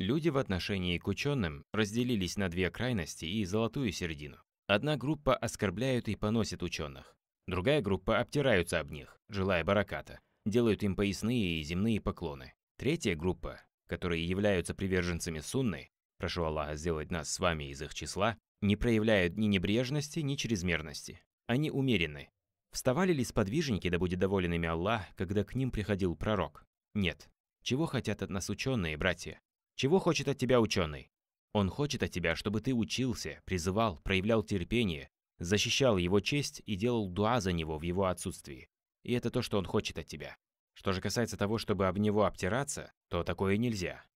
Люди в отношении к ученым разделились на две крайности и золотую середину. Одна группа оскорбляют и поносят ученых. Другая группа обтираются об них, желая бараката, делают им поясные и земные поклоны. Третья группа, которые являются приверженцами сунны, прошу Аллаха сделать нас с вами из их числа, не проявляют ни небрежности, ни чрезмерности. Они умерены. Вставали ли сподвижники, да будет доволен ими Аллах, когда к ним приходил пророк? Нет. Чего хотят от нас ученые, братья? Чего хочет от тебя ученый? Он хочет от тебя, чтобы ты учился, призывал, проявлял терпение, защищал его честь и делал дуа за него в его отсутствии. И это то, что он хочет от тебя. Что же касается того, чтобы об него обтираться, то такое нельзя.